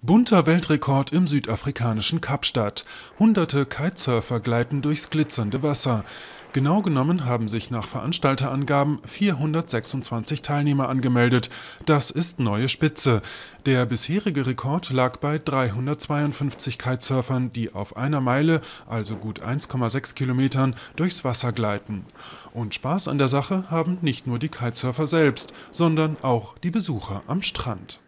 Bunter Weltrekord im südafrikanischen Kapstadt. Hunderte Kitesurfer gleiten durchs glitzernde Wasser. Genau genommen haben sich nach Veranstalterangaben 426 Teilnehmer angemeldet. Das ist neue Spitze. Der bisherige Rekord lag bei 352 Kitesurfern, die auf einer Meile, also gut 1,6 Kilometern, durchs Wasser gleiten. Und Spaß an der Sache haben nicht nur die Kitesurfer selbst, sondern auch die Besucher am Strand.